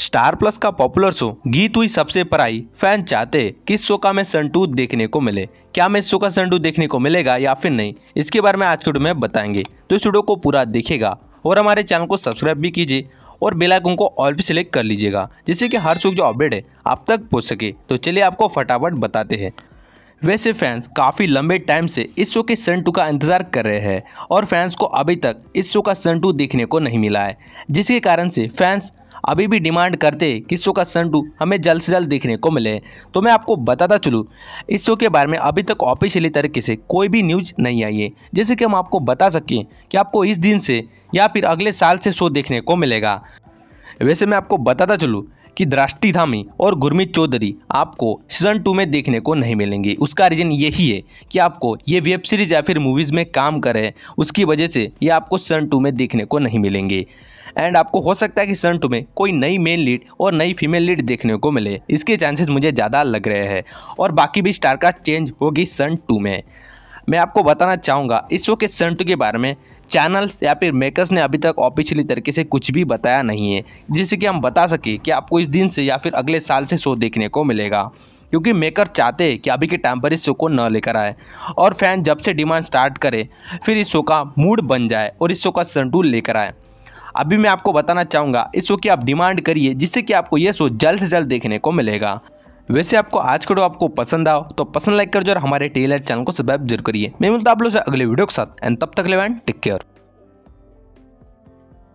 star Plus का popular show Geet हुई सबसे पराई फैन चाहते किस शो का में संटू देखने को मिले क्या इस शो का संटू देखने को मिलेगा या फिर नहीं इसके बारे में आज के वीडियो में बताएंगे तो इस वीडियो को पूरा देखेगा और हमारे चैनल को सब्सक्राइब भी कीजिए और बेल आइकन को ऑल पे सिलेक्ट कर लीजिएगा जिससे कि हर शो जो अपडेट है आप तक पहुंच सके तो चलिए आपको फटाफट बताते हैं वैसे फैंस काफ़ी लंबे टाइम से इस शो के सन टू का इंतज़ार कर रहे हैं और फैंस को अभी तक इस शो का सन टू देखने को नहीं मिला है जिसके कारण से फैंस अभी भी डिमांड करते कि इस शो का सन टू हमें जल्द से जल्द देखने को मिले तो मैं आपको बताता चलूँ इस शो के बारे में अभी तक ऑफिशियली तरीके से कोई भी न्यूज नहीं आई है जैसे कि हम आपको बता सकें कि आपको इस दिन से या फिर अगले साल से शो देखने को मिलेगा वैसे मैं आपको बताता चलूँ कि द्राष्टिधामी धामी और गुरमीत चौधरी आपको सीजन टू में देखने को नहीं मिलेंगे उसका रीज़न यही है कि आपको ये वेब सीरीज या फिर मूवीज़ में काम करे उसकी वजह से ये आपको सीजन टू में देखने को नहीं मिलेंगे एंड आपको हो सकता है कि सन टू में कोई नई मेन लीड और नई फीमेल लीड देखने को मिले इसके चांसेस मुझे ज़्यादा लग रहे हैं और बाकी भी स्टारकास्ट चेंज होगी सन टू में मैं आपको बताना चाहूँगा इस शो के सन टू के बारे में चैनल्स या फिर मेकर्स ने अभी तक ऑफिशियली तरीके से कुछ भी बताया नहीं है जिससे कि हम बता सकें कि आपको इस दिन से या फिर अगले साल से शो देखने को मिलेगा क्योंकि मेकर चाहते हैं कि अभी के टाइम पर इस शो को न लेकर आए और फैन जब से डिमांड स्टार्ट करे फिर इस शो का मूड बन जाए और इस शो का संटूल लेकर आए अभी मैं आपको बताना चाहूँगा इस शो की आप डिमांड करिए जिससे कि आपको यह शो जल्द से जल्द देखने को मिलेगा वैसे आपको आज का आपको पसंद आओ तो पसंद लाइक कर जो हमारे टेलर चैनल को सब्सक्राइब जरूर करिए मैं मिलता आप लोग अगले वीडियो के साथ एंड तब तक लेवान टेक केयर